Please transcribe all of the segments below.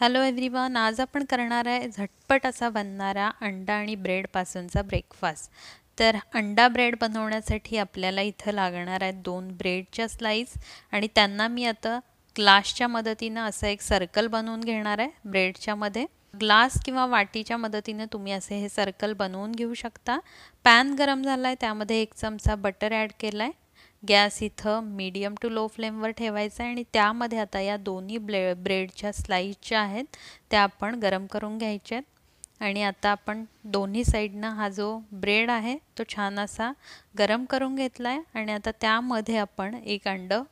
hello everyone आज आपण करणार आहे झटपट असा बनणारा अंडा आणि ब्रेडपासूनचा ब्रेकफास्ट तर अंडा ब्रेड बनवण्यासाठी आपल्याला इथं लागणार आहेत दोन ब्रेडच्या स्लाईस आणि त्यांना मी आता ग्लासच्या मदतीनं असं एक सर्कल बनवून घेणार आहे ब्रेडच्या मध्ये ग्लास किंवा वाटीच्या मदतीनं तुम्ही असे हे सर्कल बनवून घेऊ शकता पॅन गरम झाला आहे त्यामध्ये एक चमचा बटर ॲड केला आहे गॅस इथं मीडियम टू लो फ्लेमवर ठेवायचा आहे आणि त्यामध्ये आता या दोन्ही ब्ले ब्रेडच्या स्लाईस ज्या आहेत त्या आपण गरम करून घ्यायच्या आहेत आणि आता आपण दोन्ही साईडनं हा जो ब्रेड आहे तो छान असा गरम करून घेतला आहे आणि आता त्यामध्ये आपण एक अंडं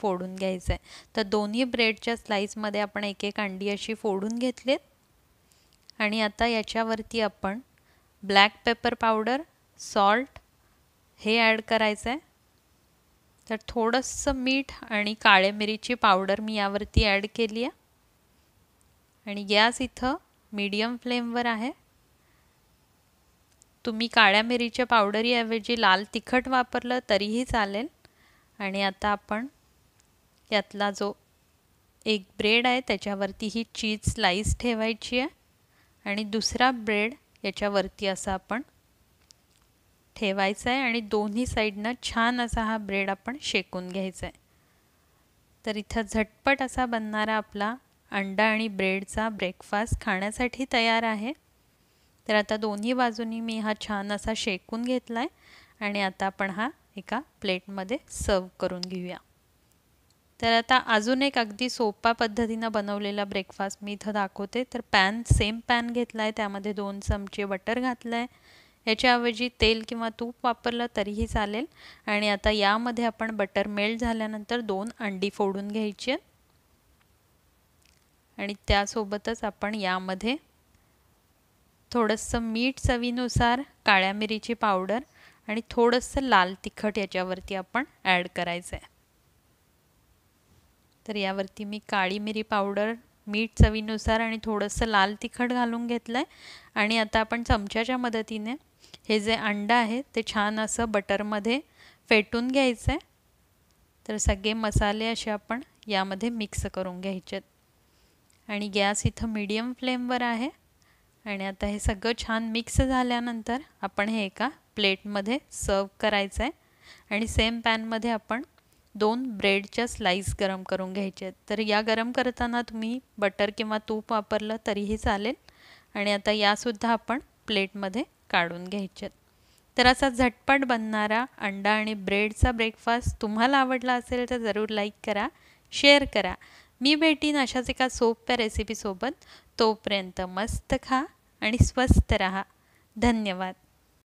फोडून घ्यायचं आहे तर दोन्ही ब्रेडच्या स्लाईसमध्ये आपण एक एक अंडी अशी फोडून घेतलीत आणि आता याच्यावरती आपण ब्लॅक पेपर पावडर सॉल्ट हे ॲड करायचं आहे तर थोडंसं मीठ आणि काळे मिरीची पावडर मी यावरती ॲड केली आहे आणि गॅस इथं मीडियम फ्लेमवर आहे तुम्ही काळ्या मिरीच्या पावडरीऐवजी लाल तिखट वापरलं तरीही चालेल आणि आता आपण यातला जो एक ब्रेड आहे त्याच्यावरती ही चीज स्लाईस ठेवायची आहे आणि दुसरा ब्रेड याच्यावरती असं आपण ठेवायचा आहे आणि दोन्ही साईडनं छान असा हा ब्रेड आपण शेकून घ्यायचा आहे तर इथं झटपट असा बनणारा आपला अंडा आणि ब्रेडचा ब्रेकफास्ट खाण्यासाठी तयार आहे तर आता दोन्ही बाजूनी मी हा छान असा शेकून घेतला आहे आणि आता आपण हा एका प्लेटमध्ये सर्व करून घेऊया तर आता अजून एक अगदी सोपा पद्धतीनं बनवलेला ब्रेकफास्ट मी इथं दाखवते तर पॅन सेम पॅन घेतला आहे त्यामध्ये दोन चमचे बटर घातलं आहे याच्याऐवजी तेल किंवा तूप वापरलं तरीही चालेल आणि आता यामध्ये आपण बटर मेल्ट झाल्यानंतर दोन अंडी फोडून घ्यायची आहेत आणि त्यासोबतच आपण यामध्ये थोडंसं मीठ चवीनुसार काळ्या मिरीची पावडर आणि थोडंसं लाल तिखट याच्यावरती आपण ॲड करायचं आहे तर यावरती मी काळी मिरी पावडर मीठ चवीनुसार आणि थोडंसं लाल तिखट घालून घेतलं आहे आणि आता आपण चमच्याच्या मदतीने हे जे अंडं आहे ते छान असं बटरमध्ये फेटून घ्यायचं आहे तर सगळे मसाले असे आपण यामध्ये मिक्स करून घ्यायचे आणि गॅस इथं मीडियम फ्लेमवर आहे आणि आता हे सगळं छान मिक्स झाल्यानंतर आपण हे एका प्लेटमध्ये सर्व करायचं आहे आणि सेम पॅनमध्ये आपण दोन ब्रेडच्या स्लाईस गरम करून घ्यायच्या आहेत तर या गरम करताना तुम्ही बटर किंवा तूप वापरलं तरीही चालेल आणि आता यासुद्धा आपण प्लेटमध्ये काढून घ्यायच्यात तर असा झटपट बनणारा अंडा आणि ब्रेडचा ब्रेकफास्ट तुम्हाला आवडला असेल तर जरूर लाईक करा शेअर करा मी भेटीन अशाच एका सोप्या रेसिपीसोबत तोपर्यंत मस्त खा आणि स्वस्त रहा धन्यवाद